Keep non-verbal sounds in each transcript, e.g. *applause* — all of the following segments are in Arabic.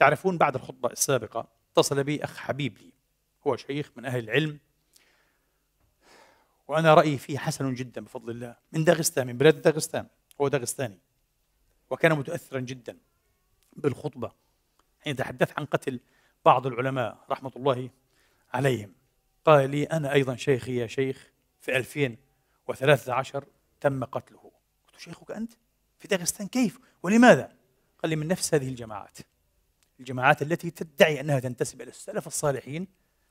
تعرفون بعد الخطبة السابقة اتصل بي أخ حبيب لي هو شيخ من أهل العلم وأنا رأيي فيه حسن جدا بفضل الله من داغستان من بلاد داغستان هو داغستاني وكان متأثرا جدا بالخطبة حين تحدث عن قتل بعض العلماء رحمة الله عليهم قال لي أنا أيضا شيخي يا شيخ في 2013 تم قتله قلت شيخك أنت في داغستان كيف ولماذا؟ قال لي من نفس هذه الجماعات الجماعات التي تدعي انها تنتسب الى السلف الصالحين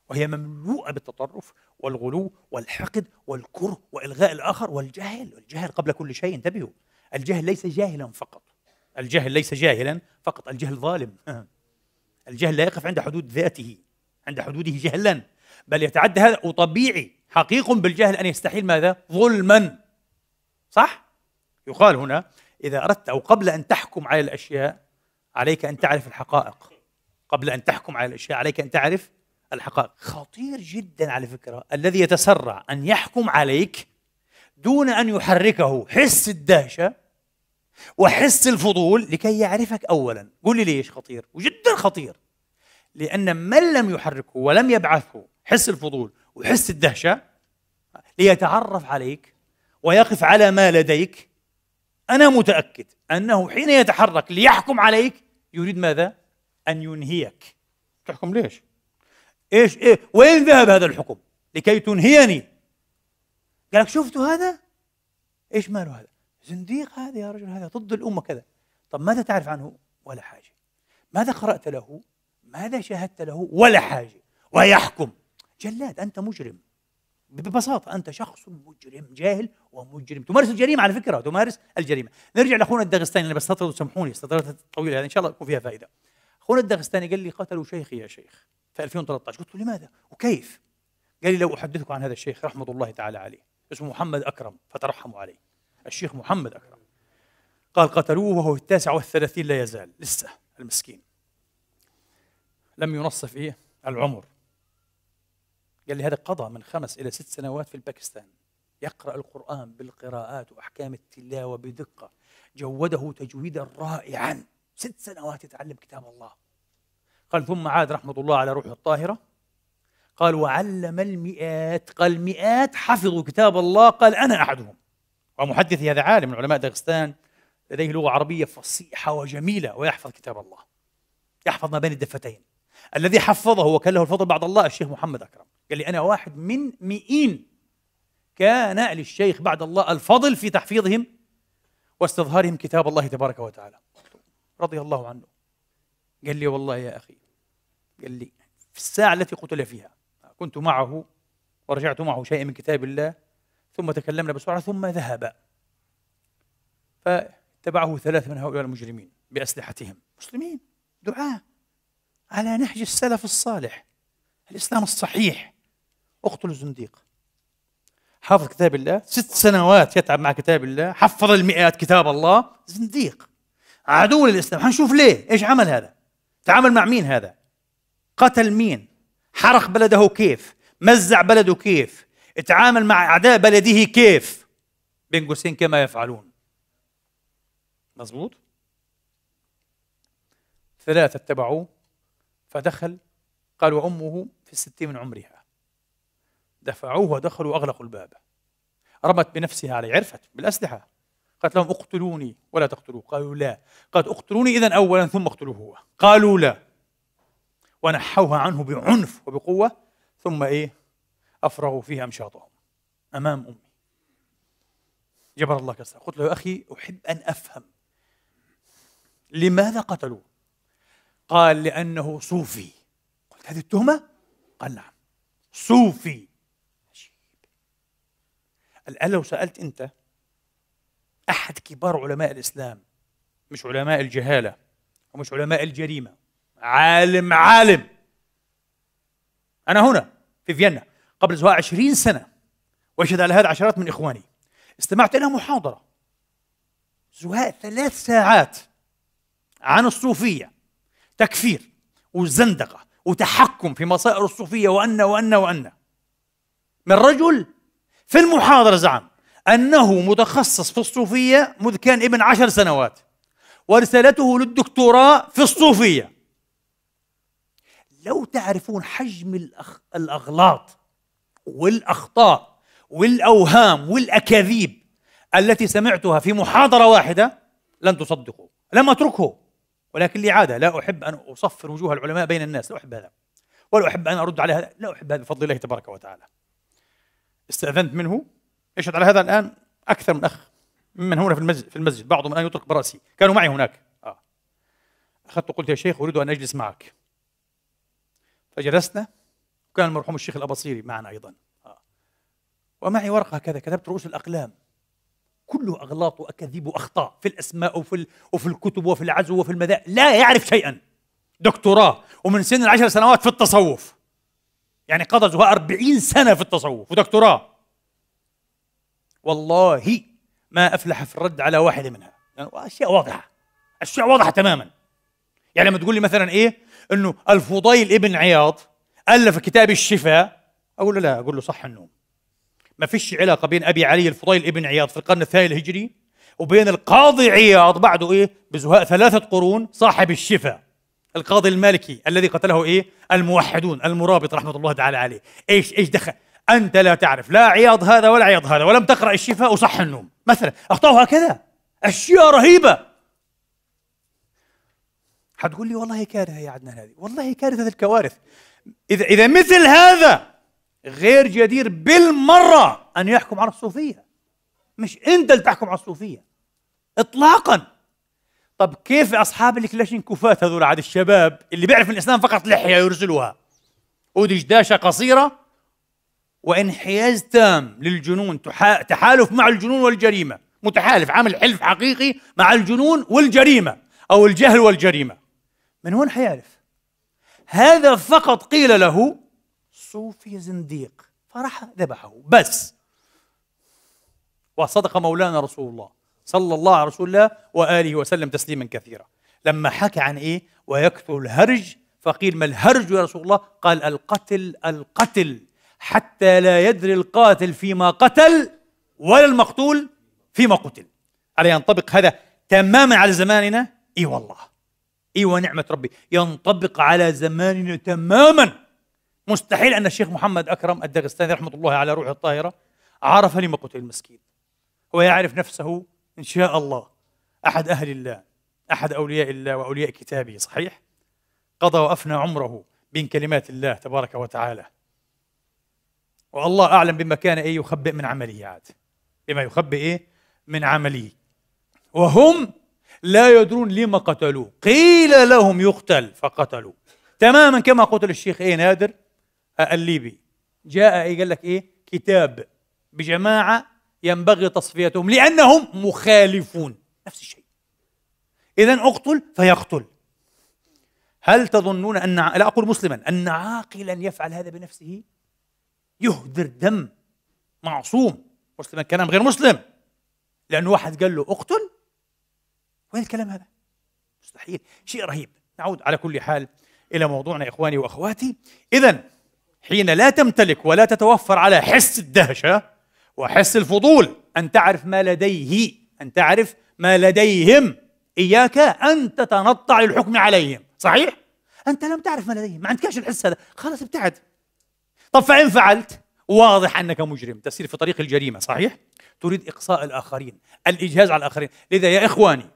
وهي مملوءه بالتطرف والغلو والحقد والكره والغاء الاخر والجهل، الجهل قبل كل شيء انتبهوا، الجهل ليس جاهلا فقط. الجهل ليس جاهلا فقط، الجهل ظالم. *laughs* الجهل لا يقف عند حدود ذاته، عند حدوده جهلا، بل يتعدى هذا وطبيعي حقيق بالجهل ان يستحيل ماذا؟ ظلما. صح؟ يقال هنا اذا اردت او قبل ان تحكم على الاشياء عليك ان تعرف الحقائق قبل ان تحكم على الاشياء عليك ان تعرف الحقائق خطير جدا على فكره الذي يتسرع ان يحكم عليك دون ان يحركه حس الدهشه وحس الفضول لكي يعرفك اولا قل لي ليش خطير وجدا خطير لان من لم يحركه ولم يبعثه حس الفضول وحس الدهشه ليتعرف عليك ويقف على ما لديك أنا متأكد أنه حين يتحرك ليحكم عليك يريد ماذا؟ أن ينهيك تحكم ليش؟ إيش إيه؟ وين ذهب هذا الحكم؟ لكي تنهيني قال لك شفتوا هذا؟ إيش ماله هذا؟ زنديق هذا يا رجل هذا ضد الأمة كذا طب ماذا تعرف عنه؟ ولا حاجة ماذا قرأت له؟ ماذا شاهدت له؟ ولا حاجة ويحكم جلاد أنت مجرم ببساطة أنت شخص مجرم جاهل ومجرم تمارس الجريمة على فكرة تمارس الجريمة نرجع لأخونا الداغستاني أنا بستطرد وسامحوني استطردت طويلة يعني إن شاء الله يكون فيها فائدة أخونا الداغستاني قال لي قتلوا شيخي يا شيخ في 2013 قلت له لماذا وكيف قال لي لو أحدثك عن هذا الشيخ رحمة الله تعالى عليه اسمه محمد أكرم فترحموا عليه الشيخ محمد أكرم قال قتلوه وهو التاسع والثلاثين لا يزال لسه المسكين لم ينصف إيه العمر قال لي هذا قضى من خمس إلى ست سنوات في الباكستان يقرأ القرآن بالقراءات وأحكام التلاوة بدقة جوده تجويدا رائعا ست سنوات يتعلم كتاب الله قال ثم عاد رحمة الله على روحه الطاهرة قال وعلم المئات قال مئات حفظوا كتاب الله قال أنا أحدهم ومحدثي هذا عالم من علماء داغستان لديه لغة عربية فصيحة وجميلة ويحفظ كتاب الله يحفظ ما بين الدفتين الذي حفظه وكله الفضل بعد الله الشيخ محمد أكرم قال لي أنا واحد من مئين كان للشيخ بعد الله الفضل في تحفيظهم واستظهارهم كتاب الله تبارك وتعالى رضي الله عنه قال لي والله يا أخي قال لي في الساعة التي قتل فيها كنت معه ورجعت معه شيئا من كتاب الله ثم تكلمنا بسرعة ثم ذهب فتبعه ثلاث من هؤلاء المجرمين بأسلحتهم مسلمين دعاة على نهج السلف الصالح الإسلام الصحيح اقتلوا الزنديق حافظ كتاب الله ست سنوات يتعب مع كتاب الله حفظ المئات كتاب الله زنديق عدو للإسلام حنشوف ليه إيش عمل هذا تعامل مع مين هذا قتل مين حرق بلده كيف مزع بلده كيف اتعامل مع أعداء بلده كيف بين قوسين كما يفعلون مزبوط ثلاثة اتبعوه فدخل قال وأمه في الستين من عمرها دفعوه ودخلوا وأغلقوا الباب رمت بنفسها عليه عرفت بالأسلحة قالت لهم اقتلوني ولا تقتلوه قالوا لا قالت اقتلوني إذا أولا ثم اقتلوه هو قالوا لا ونحوها عنه بعنف وبقوة ثم إيه أفرغوا فيها أمشاطهم أمام أمي جبر الله كسره قلت له يا أخي أحب أن أفهم لماذا قتلوه قال لأنه صوفي قلت هذه التهمة قال نعم صوفي الآن لو سألت أنت أحد كبار علماء الإسلام مش علماء الجهالة ومش علماء الجريمة عالم عالم أنا هنا في فيينا قبل سواء عشرين سنة وأشهد على هذا عشرات من إخواني استمعت إلى محاضرة زهاء ثلاث ساعات عن الصوفية تكفير وزندقة وتحكم في مصائر الصوفية وأن وأن وأن من رجل في المحاضرة زعم أنه متخصص في الصوفية منذ كان ابن عشر سنوات ورسالته للدكتوراه في الصوفية لو تعرفون حجم الأخ... الأغلاط والأخطاء والأوهام والأكاذيب التي سمعتها في محاضرة واحدة لن تصدقوا لم أتركه ولكن لي عادة لا أحب أن أصفر وجوه العلماء بين الناس لا أحب هذا ولا أحب أن أرد على هذا لا أحب هذا بفضل الله تبارك وتعالى استأذنت منه اشهد على هذا الآن أكثر من أخ ممن هنا في المسجد في المسجد بعضهم الآن يطلق برأسي كانوا معي هناك آه. أخذت قلت يا شيخ أريد أن أجلس معك فجلسنا وكان المرحوم الشيخ الأبصيري معنا أيضا آه. ومعي ورقة هكذا كتبت رؤوس الأقلام كله أغلاط وأكاذيب وأخطاء في الأسماء وفي, ال... وفي الكتب وفي العزو وفي المذاهب لا يعرف شيئا دكتوراه ومن سن العشر سنوات في التصوف يعني قضى زهاء أربعين سنة في التصوف ودكتوراه والله ما أفلح في الرد على واحدة منها يعني أشياء واضحة أشياء واضحة تماما يعني لما تقول لي مثلا إيه أنه الفضيل ابن عياض ألف كتاب الشفاء أقول له لا أقول له صح النوم ما فيش علاقة بين أبي علي الفضيل ابن عياض في القرن الثاني الهجري وبين القاضي عياض بعده إيه بزهاء ثلاثة قرون صاحب الشفاء القاضي المالكي الذي قتله ايه الموحدون المرابط رحمه الله تعالى عليه ايش ايش دخل انت لا تعرف لا عياض هذا ولا عياض هذا ولم تقرا الشفاء وصح النوم مثلا اخطاوا هكذا اشياء رهيبه حتقول لي والله كارثه يا عدنان هذه والله كارثه الكوارث اذا اذا مثل هذا غير جدير بالمره ان يحكم على الصوفيه مش انت اللي تحكم على الصوفيه اطلاقا طب كيف اصحاب الكلاشينكوفات هذول عاد الشباب اللي بيعرف الاسلام فقط لحيه يرسلوها ودشداشه قصيره وانحياز تام للجنون تحالف مع الجنون والجريمه متحالف عامل حلف حقيقي مع الجنون والجريمه او الجهل والجريمه من وين حيعرف هذا فقط قيل له صوفي زنديق فرح ذبحه بس وصدق مولانا رسول الله صلى الله على رسول الله واله وسلم تسليما كثيرا لما حكى عن ايه ويكثر الهرج فقيل ما الهرج يا رسول الله قال القتل القتل حتى لا يدري القاتل فيما قتل ولا المقتول فيما قتل على ينطبق هذا تماما على زماننا اي والله اي ونعمه ربي ينطبق على زماننا تماما مستحيل ان الشيخ محمد اكرم الدغستاني رحمه الله على روحه الطاهره عرف لما قتل المسكين هو يعرف نفسه إن شاء الله أحد أهل الله أحد أولياء الله وأولياء كتابه صحيح؟ قضى وأفنى عمره بين كلمات الله تبارك وتعالى والله أعلم بما كان إيه يخبئ من عمله عاد بما يخبئ إيه من عمله وهم لا يدرون لما قتلوا قيل لهم يقتل فقتلوا تماما كما قتل الشيخ إيه نادر آه، الليبي جاء إيه قال لك إيه كتاب بجماعة ينبغي تصفيتهم لأنهم مخالفون نفس الشيء إذا أقتل فيقتل هل تظنون أن لا أقول مسلما أن عاقلا يفعل هذا بنفسه يهدر دم معصوم مسلما كلام غير مسلم لأن واحد قال له اقتل وين الكلام هذا مستحيل شيء رهيب نعود على كل حال إلى موضوعنا إخواني وأخواتي إذا حين لا تمتلك ولا تتوفر على حس الدهشة وحس الفضول أن تعرف ما لديه أن تعرف ما لديهم إياك أن تتنطع للحكم عليهم صحيح؟ أنت لم تعرف ما لديهم ما عندكش الحس هذا خلاص ابتعد طب فإن فعلت واضح أنك مجرم تسير في طريق الجريمة صحيح؟ تريد إقصاء الآخرين الإجهاز على الآخرين لذا يا إخواني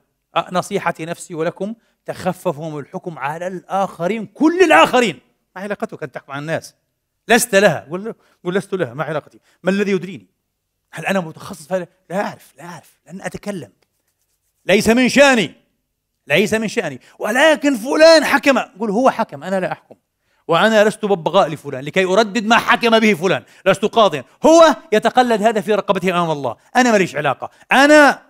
نصيحتي نفسي ولكم تخففوا من الحكم على الآخرين كل الآخرين ما علاقتك أن تحكم على الناس لست لها قل لست لها ما علاقتي ما الذي يدريني هل أنا متخصص في لا أعرف لا أعرف لن أتكلم ليس من شأني ليس من شأني ولكن فلان حكم قل هو حكم أنا لا أحكم وأنا لست ببغاء لفلان لكي أردد ما حكم به فلان لست قاضيا هو يتقلد هذا في رقبته أمام الله أنا ماليش علاقة أنا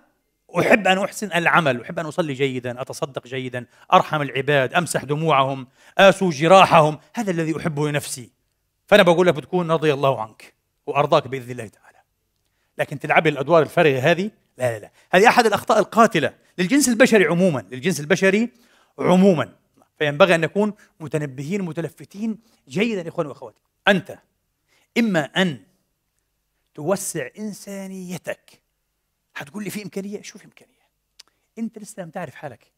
أحب أن أحسن العمل أحب أن أصلي جيدا أتصدق جيدا أرحم العباد أمسح دموعهم آسو جراحهم هذا الذي أحبه لنفسي فأنا بقول لك بتكون رضي الله عنك وأرضاك بإذن الله تعالى لكن تلعبي الادوار الفارغه هذه لا لا لا هذه احد الاخطاء القاتله للجنس البشري عموما للجنس البشري عموما فينبغي ان نكون متنبهين متلفتين جيدا اخواني واخواتي انت اما ان توسع انسانيتك هتقول لي في امكانيه شوف امكانيه انت لسه لم تعرف حالك